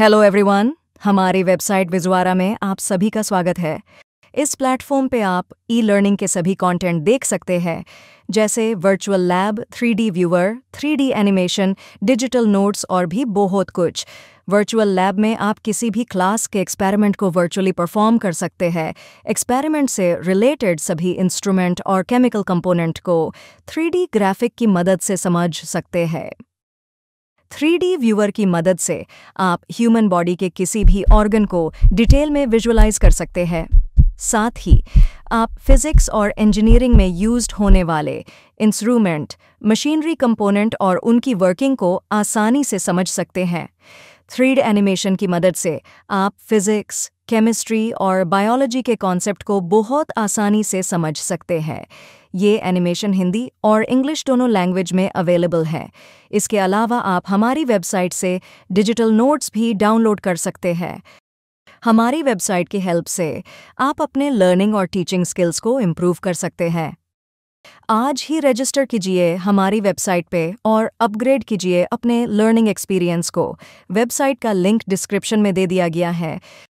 hello everyone हमारी website विजवारा में आप सभी का स्वागत है इस प्लेटफॉर्म पे आप ई लर्निंग के सभी कंटेंट देख सकते हैं जैसे virtual lab three viewer three animation digital notes और भी बहुत कुछ वर्चुअल लैब में आप किसी भी क्लास के एक्सपेरिमेंट को वर्चुअली परफॉर्म कर सकते हैं एक्सपेरिमेंट से रिलेटेड सभी इंस्ट्रूमेंट और केमिकल कंपोनेंट को थ्री ग्राफिक की मदद से समझ सकते हैं थ्री व्यूअर की मदद से आप ह्यूमन बॉडी के किसी भी ऑर्गन को डिटेल में विजुअलाइज कर सकते हैं साथ ही आप फिजिक्स और इंजीनियरिंग में यूज्ड होने वाले इंस्ट्रूमेंट मशीनरी कंपोनेंट और उनकी वर्किंग को आसानी से समझ सकते हैं डी एनिमेशन की मदद से आप फिजिक्स केमिस्ट्री और बायोलॉजी के कॉन्सेप्ट को बहुत आसानी से समझ सकते हैं ये एनिमेशन हिंदी और इंग्लिश दोनों लैंग्वेज में अवेलेबल है इसके अलावा आप हमारी वेबसाइट से डिजिटल नोट्स भी डाउनलोड कर सकते हैं हमारी वेबसाइट की हेल्प से आप अपने लर्निंग और टीचिंग स्किल्स को इम्प्रूव कर सकते हैं आज ही रजिस्टर कीजिए हमारी वेबसाइट पे और अपग्रेड कीजिए अपने लर्निंग एक्सपीरियंस को वेबसाइट का लिंक डिस्क्रिप्शन में दे दिया गया है